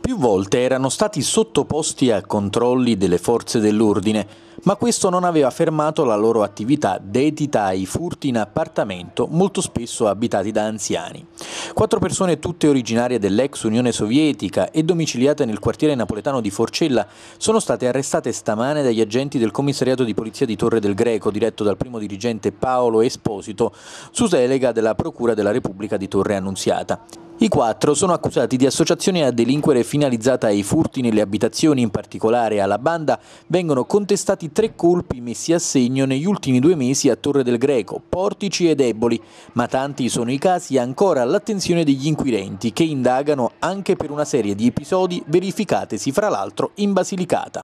Più volte erano stati sottoposti a controlli delle forze dell'ordine, ma questo non aveva fermato la loro attività dedita ai furti in appartamento, molto spesso abitati da anziani. Quattro persone tutte originarie dell'ex Unione Sovietica e domiciliate nel quartiere napoletano di Forcella sono state arrestate stamane dagli agenti del commissariato di polizia di Torre del Greco, diretto dal primo dirigente Paolo Esposito, su delega della Procura della Repubblica di Torre Annunziata. I quattro sono accusati di associazione a delinquere finalizzata ai furti nelle abitazioni, in particolare alla banda, vengono contestati tre colpi messi a segno negli ultimi due mesi a Torre del Greco, Portici e deboli, ma tanti sono i casi ancora all'attenzione degli inquirenti che indagano anche per una serie di episodi verificatesi fra l'altro in Basilicata.